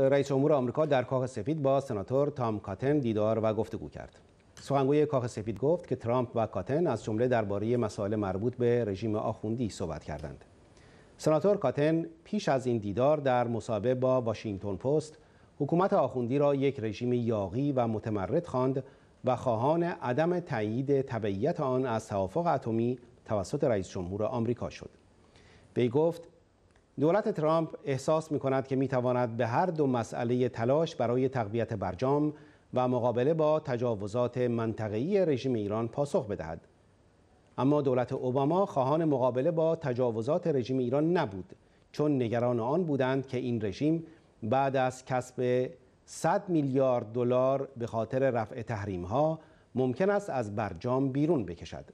رئیس جمهور آمریکا در کاخ سفید با سناتور تام کاتن دیدار و گفتگو کرد. سخنگوی کاخ سفید گفت که ترامپ و کاتن از جمله درباره مسائل مربوط به رژیم آخوندی صحبت کردند. سناتور کاتن پیش از این دیدار در مصاحبه با واشنگتن پست حکومت آخوندی را یک رژیم یاغی و متمرد خواند و خواهان عدم تایید تبعیت آن از توافق اتمی توسط رئیس جمهور آمریکا شد. وی گفت دولت ترامپ احساس می کند که می تواند به هر دو مسئله تلاش برای تقویت برجام و مقابله با تجاوزات منطقه‌ای رژیم ایران پاسخ بدهد. اما دولت اوباما خواهان مقابله با تجاوزات رژیم ایران نبود چون نگران آن بودند که این رژیم بعد از کسب 100 میلیارد دلار به خاطر رفع تحریم ها ممکن است از برجام بیرون بکشد.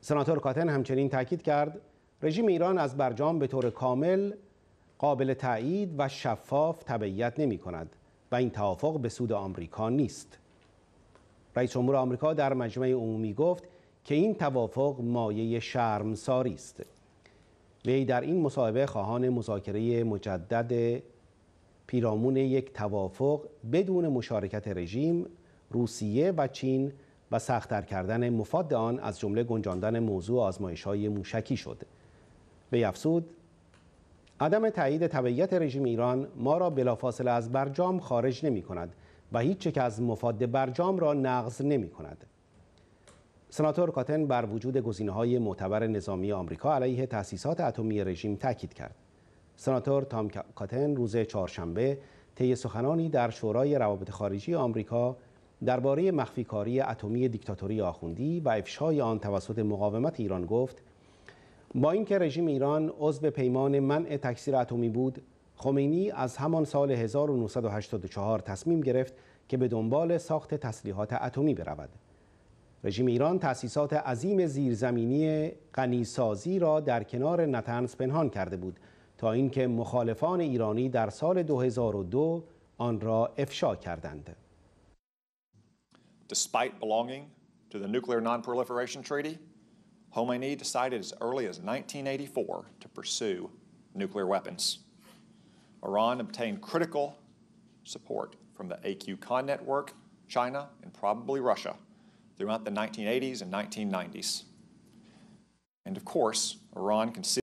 سناتور کاتن همچنین تاکید کرد رژیم ایران از برجام به طور کامل قابل تایید و شفاف تبعیت نمی کند و این توافق به سود آمریکا نیست. رئیس جمهور آمریکا در مجمع عمومی گفت که این توافق مایه شرمساری است. وی در این مصاحبه خواهان مذاکره مجدد پیرامون یک توافق بدون مشارکت رژیم، روسیه و چین و سختتر کردن مفاد آن از جمله گنجاندن موضوع آزمایش های موشکی شد. یفسود، عدم تایید تبعیت رژیم ایران ما را بلافاصله از برجام خارج نمی کند و هیچ که از مفاد برجام را نقض نمی کند. سناتور کاتن بر وجود گزینه های معتبر نظامی آمریکا علیه تأسیسات اتمی رژیم تاکید کرد. سناتور تام کاتن روز چهارشنبه طی سخنانی در شورای روابط خارجی آمریکا درباره مخفیکاری اتمی دیکتاتوری آخوندی و افشای آن توسط مقاومت ایران گفت با اینکه رژیم ایران عضو پیمان منع تکثیر اتمی بود خمینی از همان سال 1984 تصمیم گرفت که به دنبال ساخت تسلیحات اتمی برود رژیم ایران تأسیسات عظیم زیرزمینی غنیسازی را در کنار نتنز پنهان کرده بود تا اینکه مخالفان ایرانی در سال 2002 آن را افشا کردند. Despite belonging to the Nuclear Non-Proliferation Treaty, Khomeini decided as early as 1984 to pursue nuclear weapons. Iran obtained critical support from the AQCON network, China, and probably Russia throughout the 1980s and 1990s. And of course, Iran considered